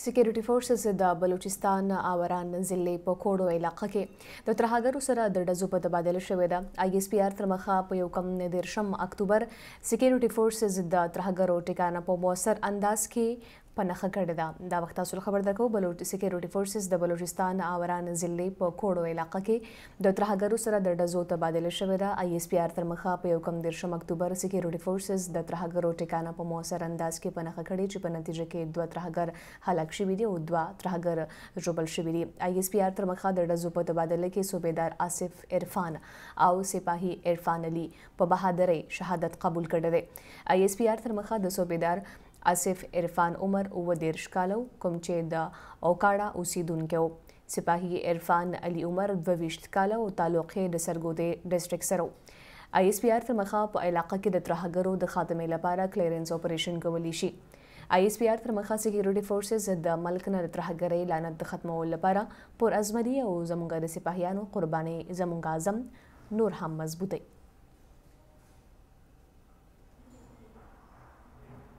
سکیورټي فورسز د بلوچستان اوران ضلع په کوډو علاقې کې د ترهاګرو سره د ډزو په تبادله شوې ده آی اس پی آر تر مخه په یو کم دیرشم اکتوبر سکیورټي فورسز د ترهاګرو ټکانه په موثر انداز کې په نخښه کړې ده دا وخت تاسو خبر درکو بلوچ سکیورټي فورسز د بلوچستان اوران ضلع په کوډو علاقې کې د ترهګرو سره د ډزو تبادله شوې ده آی ایس پی آر تر مخه په یو کم دیرشم اکتوبر سکیورټي فورسز د ترهګرو ټکانه په موثر انداز کې په نخښه کړې چې په نتیجه کې دوه ترهګر هلاک شوي دي او دوه ترهګر ژوبل شوي دي آی ایس پی آر تر مخه د ډزو په تبادله کې صوبیدار آصف عرفان او سپاهي عرفان علي په بهادرۍ شهادت قبول کړی دی آی ایس پی آر تر مخه د صوبیدار اسف عرفان عمر او دیرش کالو کوم چې د اوکاډا اوسیدونکو سپاهي عرفان علي عمر 22 کاله او تعلق یې د سرګوده ډیسټریکټ سره آی ایس پی آر تر مخه په علاقه کې د ترهګرو د خاتمه لپاره کلیرنس اپریشن کولی شي آی ایس پی آر تر مخه سکیورټي فورسز د ملک نه د ترهګرۍ لعنت ختمولو لپاره پر ازمري او زمونږ د سپاهیانو قرباني زمونږ اعظم نور هم مضبوطي